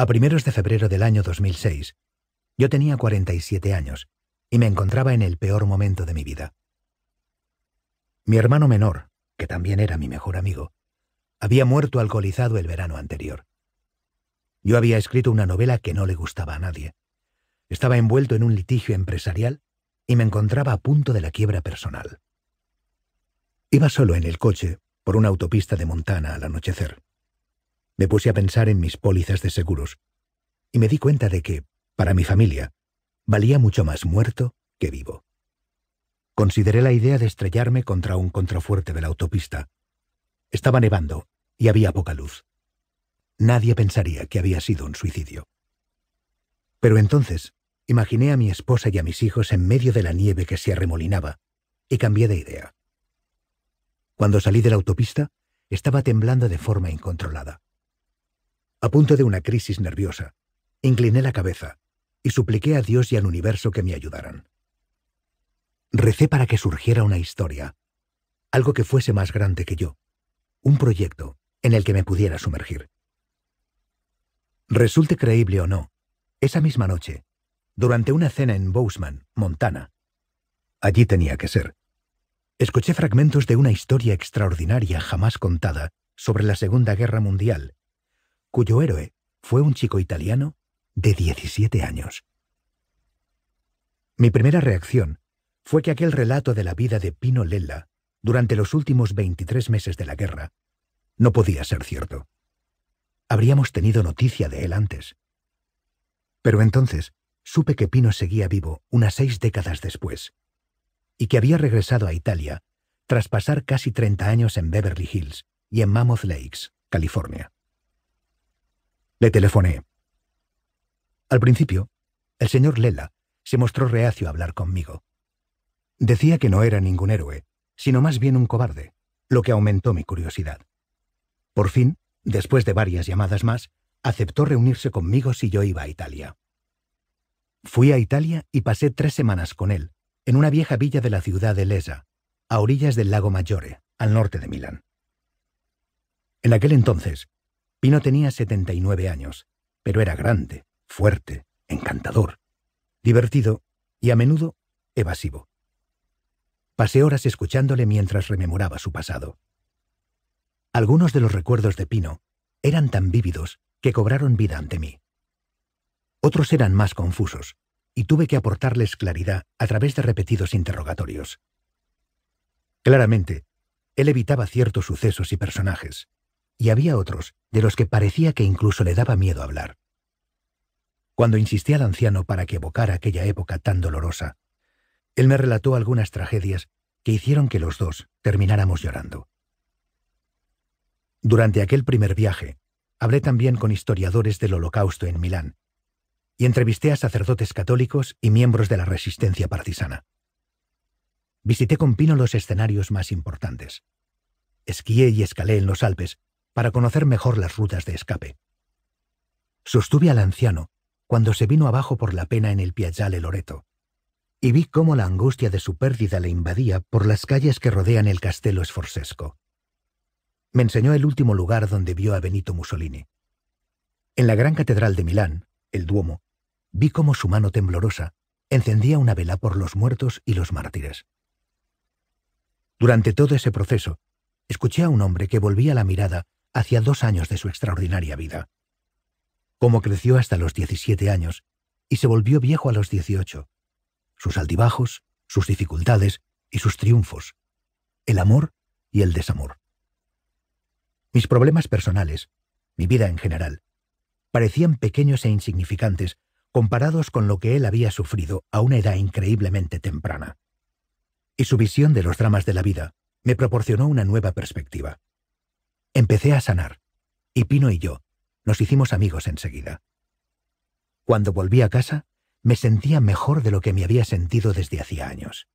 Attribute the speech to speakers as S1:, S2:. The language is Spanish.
S1: A primeros de febrero del año 2006, yo tenía 47 años y me encontraba en el peor momento de mi vida. Mi hermano menor, que también era mi mejor amigo, había muerto alcoholizado el verano anterior. Yo había escrito una novela que no le gustaba a nadie. Estaba envuelto en un litigio empresarial y me encontraba a punto de la quiebra personal. Iba solo en el coche por una autopista de Montana al anochecer me puse a pensar en mis pólizas de seguros y me di cuenta de que, para mi familia, valía mucho más muerto que vivo. Consideré la idea de estrellarme contra un contrafuerte de la autopista. Estaba nevando y había poca luz. Nadie pensaría que había sido un suicidio. Pero entonces imaginé a mi esposa y a mis hijos en medio de la nieve que se arremolinaba y cambié de idea. Cuando salí de la autopista, estaba temblando de forma incontrolada a punto de una crisis nerviosa, incliné la cabeza y supliqué a Dios y al universo que me ayudaran. Recé para que surgiera una historia, algo que fuese más grande que yo, un proyecto en el que me pudiera sumergir. Resulte creíble o no, esa misma noche, durante una cena en Bozeman, Montana, allí tenía que ser, escuché fragmentos de una historia extraordinaria jamás contada sobre la Segunda Guerra Mundial cuyo héroe fue un chico italiano de 17 años. Mi primera reacción fue que aquel relato de la vida de Pino Lella durante los últimos 23 meses de la guerra no podía ser cierto. Habríamos tenido noticia de él antes. Pero entonces supe que Pino seguía vivo unas seis décadas después y que había regresado a Italia tras pasar casi 30 años en Beverly Hills y en Mammoth Lakes, California. Le telefoné. Al principio, el señor Lela se mostró reacio a hablar conmigo. Decía que no era ningún héroe, sino más bien un cobarde, lo que aumentó mi curiosidad. Por fin, después de varias llamadas más, aceptó reunirse conmigo si yo iba a Italia. Fui a Italia y pasé tres semanas con él, en una vieja villa de la ciudad de Lesa, a orillas del lago Maggiore, al norte de Milán. En aquel entonces, Pino tenía 79 años, pero era grande, fuerte, encantador, divertido y a menudo evasivo. Pasé horas escuchándole mientras rememoraba su pasado. Algunos de los recuerdos de Pino eran tan vívidos que cobraron vida ante mí. Otros eran más confusos, y tuve que aportarles claridad a través de repetidos interrogatorios. Claramente, él evitaba ciertos sucesos y personajes y había otros de los que parecía que incluso le daba miedo hablar. Cuando insistí al anciano para que evocara aquella época tan dolorosa, él me relató algunas tragedias que hicieron que los dos termináramos llorando. Durante aquel primer viaje, hablé también con historiadores del Holocausto en Milán y entrevisté a sacerdotes católicos y miembros de la resistencia partisana. Visité con Pino los escenarios más importantes. Esquié y escalé en los Alpes para conocer mejor las rutas de escape. Sostuve al anciano cuando se vino abajo por la pena en el Piazzale Loreto, y vi cómo la angustia de su pérdida le invadía por las calles que rodean el Castelo esforcesco. Me enseñó el último lugar donde vio a Benito Mussolini. En la gran catedral de Milán, el Duomo, vi cómo su mano temblorosa encendía una vela por los muertos y los mártires. Durante todo ese proceso, escuché a un hombre que volvía la mirada hacia dos años de su extraordinaria vida. Cómo creció hasta los 17 años y se volvió viejo a los 18. Sus altibajos, sus dificultades y sus triunfos. El amor y el desamor. Mis problemas personales, mi vida en general, parecían pequeños e insignificantes comparados con lo que él había sufrido a una edad increíblemente temprana. Y su visión de los dramas de la vida me proporcionó una nueva perspectiva. Empecé a sanar, y Pino y yo nos hicimos amigos enseguida. Cuando volví a casa, me sentía mejor de lo que me había sentido desde hacía años.